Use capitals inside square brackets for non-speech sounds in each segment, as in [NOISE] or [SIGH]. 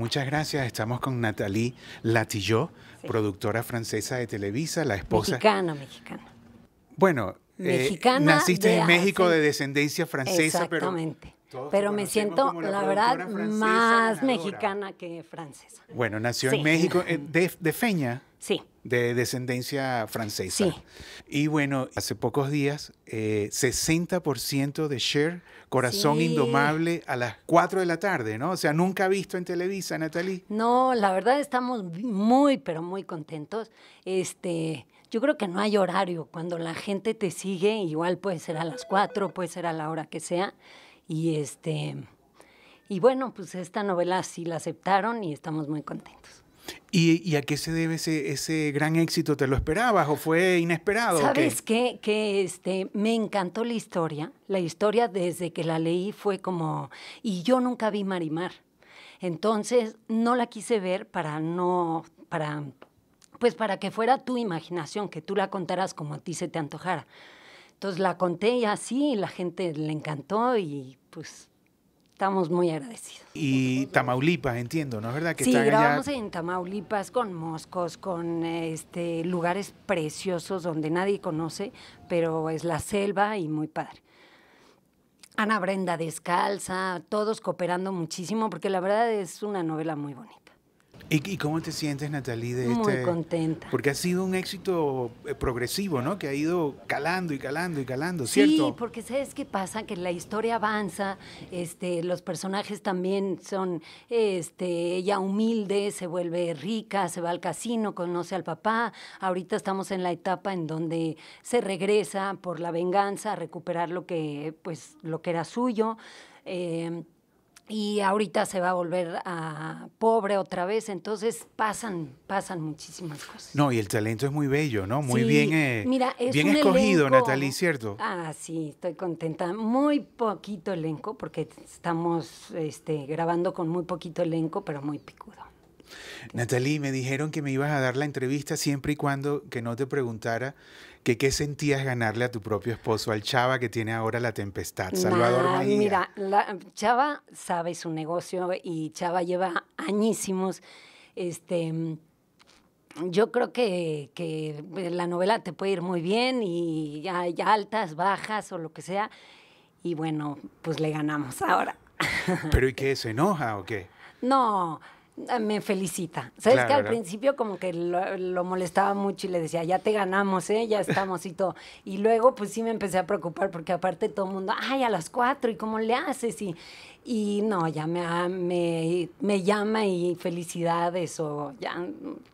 Muchas gracias. Estamos con Nathalie Latillot, productora francesa de Televisa, la esposa. Eh, mexicana, mexicana. Bueno, naciste en México de descendencia francesa, Exactamente. pero. me siento, la, verdad, más mexicana que francesa. Bueno, nació en México, [LAUGHS] eh, de, de Feña. Sí de descendencia francesa. Y bueno, hace pocos días, 60% eh, de share, Corazón Indomable, a las 4 de la tarde, ¿no? O sea, nunca visto en Televisa, Natalie. No, la verdad estamos muy, pero muy contentos. Este, yo creo que no hay horario. Cuando la gente te sigue, igual puede ser a las 4, puede ser a la hora que sea. Y este... Y bueno, pues esta novela sí la aceptaron y estamos muy contentos. ¿Y, a qué se debe ese, ese, gran éxito? ¿Te lo esperabas o fue inesperado? Sabes que, que este, me encantó la historia. La historia desde que la leí fue como... Y yo nunca vi Marimar. Entonces no la quise ver para no... Para, pues para que fuera tu imaginación, que tú la contaras como a ti se te antojara. Entonces la conté y así, la gente le encantó y pues Estamos muy agradecidos. Y Tamaulipas, entiendo, ¿no es verdad? Que sí, grabamos en Tamaulipas con moscos, con este, lugares preciosos donde nadie conoce, pero es la selva y muy padre. Ana Brenda descalza, todos cooperando muchísimo, porque la verdad es una novela muy bonita. ¿Y, cómo te sientes, Natalie, de Muy este contenta. Porque ha sido un éxito eh, progresivo, ¿no? Que ha ido calando y calando y calando, ¿cierto? Sí, porque ¿sabes qué pasa? Que la historia avanza, este, los personajes también son, este, ella humilde, se vuelve rica, se va al casino, conoce al papá. Ahorita estamos en la etapa en donde se regresa por la venganza a recuperar lo que, pues, lo que era suyo. Eh, y ahorita se va a volver a pobre otra vez, entonces pasan, pasan muchísimas cosas. No, y el talento es muy bello, ¿no? Muy bien, eh, bien escogido, Natalie, ¿cierto? Ah, sí, estoy contenta. Muy poquito elenco, porque estamos este, grabando con muy poquito elenco, pero muy picudo. Natalie, me dijeron que me ibas a dar la entrevista siempre y cuando que no te preguntara que qué sentías ganarle a tu propio esposo, al Chava que tiene ahora la tempestad. Salvador Mira, Chava sabe su negocio y Chava lleva añísimos. Este, yo creo que, la novela te puede ir muy bien y hay altas, bajas o lo que sea. Y bueno, pues le ganamos ahora. ¿Pero y qué? ¿Se enoja o qué? No, Ah, me felicita. Sabes que al principio como que lo, molestaba mucho y le decía, ya te ganamos, ¿eh? ya estamos y todo. Y luego pues sí me empecé a preocupar porque aparte todo el mundo, ay, a las cuatro, ¿y cómo le haces? Y, y no, ya me, me, llama y felicidades o ya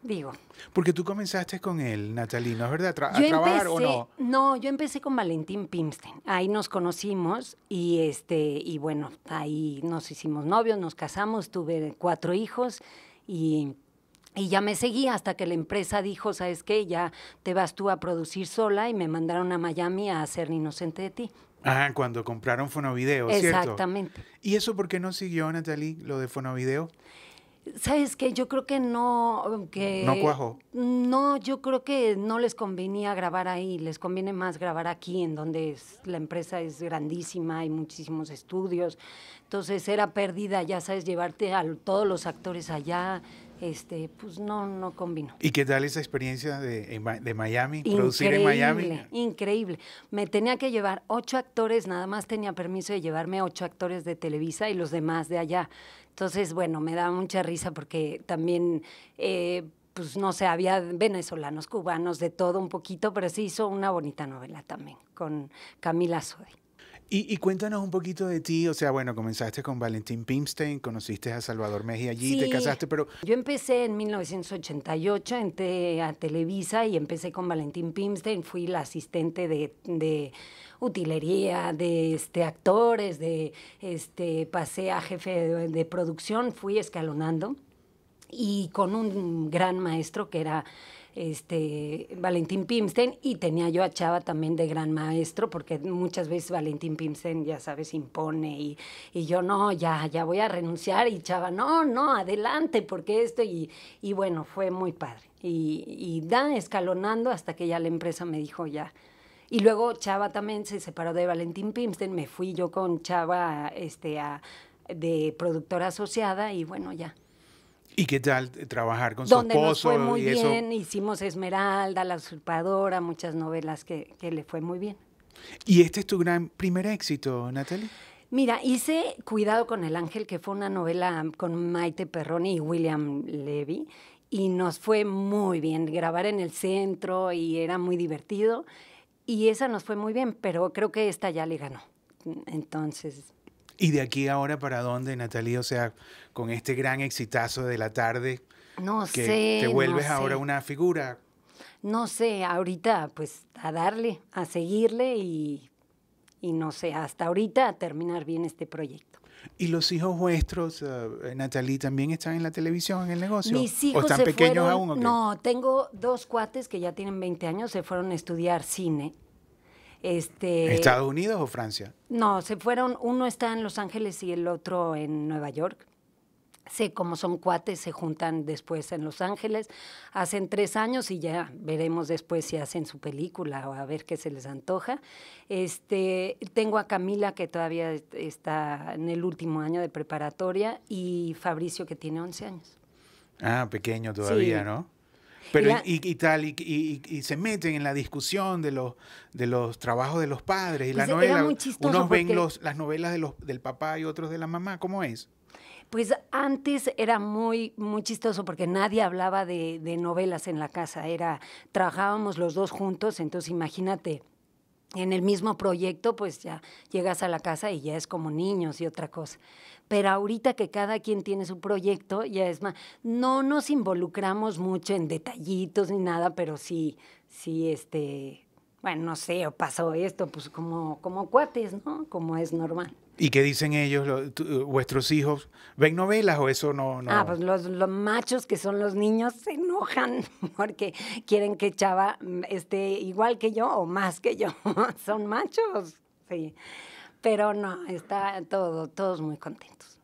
digo. Porque tú comenzaste con él, Natalino, ¿es verdad? ¿A trabajar o no? No, yo empecé con Valentín Pimstein. Ahí nos conocimos y, este, y bueno, ahí nos hicimos novios, nos casamos, tuve cuatro hijos y y ya me seguí hasta que la empresa dijo, ¿sabes qué? Ya te vas tú a producir sola y me mandaron a Miami a hacer Inocente de ti. Ah, cuando compraron Fonovideo, ¿cierto? Exactamente. ¿Y eso por qué no siguió, Natalie, lo de Fonovideo? ¿Sabes que Yo creo que no... no cuajo. No, yo creo que no les convenía grabar ahí, les conviene más grabar aquí, en donde la empresa es grandísima, hay muchísimos estudios. Entonces era pérdida, ya sabes, llevarte a todos los actores allá, este, pues no, no combinó. ¿Y qué tal esa experiencia de, Miami, producir en Miami? Increíble, me tenía que llevar ocho actores, nada más tenía permiso de llevarme ocho actores de Televisa y los demás de allá. Entonces, bueno, me daba mucha risa porque también... Eh, pues no sé, había venezolanos, cubanos, de todo un poquito, pero se hizo una bonita novela también con Camila Sodi. Y, cuéntanos un poquito de ti, o sea, bueno, comenzaste con Valentín Pimstein, conociste a Salvador Mejía allí, te casaste, pero... Yo empecé en 1988, entré a Televisa y empecé con Valentín Pimstein, fui la asistente de, utilería, de este, actores, de este, pasé a jefe de producción, fui escalonando y con un gran maestro que era este, Valentín Pimsten y tenía yo a Chava también de gran maestro, porque muchas veces Valentín Pimsten, ya sabes, impone y, yo no, ya, ya voy a renunciar y Chava, no, no, adelante, porque esto y, bueno, fue muy padre. Y, y da escalonando hasta que ya la empresa me dijo ya, y luego Chava también se separó de Valentín Pimsten, me fui yo con Chava este, de productora asociada y bueno, ya. ¿Y qué tal eh, trabajar con su esposo? fue muy bien, hicimos Esmeralda, La Usurpadora, muchas novelas que, le fue muy bien. ¿Y este es tu gran primer éxito, Natalia. Mira, hice Cuidado con el Ángel, que fue una novela con Maite Perroni y William Levy, y nos fue muy bien. Grabar en el centro y era muy divertido, y esa nos fue muy bien, pero creo que esta ya le ganó. Entonces, ¿Y de aquí ahora para dónde, Natalí? O sea, con este gran exitazo de la tarde. No que sé. Te vuelves ahora una figura. No sé, ahorita pues a darle, a seguirle y, no sé, hasta ahorita a terminar bien este proyecto. ¿Y los hijos vuestros, uh, también están en la televisión, en el negocio? ¿O están pequeños aún? No, tengo dos cuates que ya tienen 20 años, se fueron a estudiar cine este, ¿Estados Unidos o Francia? No, se fueron, uno está en Los Ángeles y el otro en Nueva York. Sé como son cuates, se juntan después en Los Ángeles, hacen tres años y ya veremos después si hacen su película o a ver qué se les antoja. Este, tengo a Camila que todavía está en el último año de preparatoria y Fabricio que tiene 11 años. Ah, pequeño todavía, ¿no? Pero y, y, tal, y, y, se meten en la discusión de los, de los trabajos de los padres y la pues, novela. Unos ven los, las novelas de los, del papá y otros de la mamá. ¿Cómo es? Pues antes era muy, muy chistoso porque nadie hablaba de, de novelas en la casa. Era, trabajábamos los dos juntos, entonces imagínate en el mismo proyecto, pues ya llegas a la casa y ya es como niños y otra cosa. Pero ahorita que cada quien tiene su proyecto, ya es más, no nos involucramos mucho en detallitos ni nada, pero sí, sí, este, bueno, no sé, o pasó esto, pues como, como cuates, ¿no? Como es normal. ¿Y qué dicen ellos, vuestros hijos? ¿Ven novelas o eso no? no? Ah, pues los, los, machos que son los niños se enojan [LAUGHS] porque quieren que Chava mm, esté igual que yo o más que yo. [LAUGHS] son machos, sí. Pero no, está todo, todos muy contentos.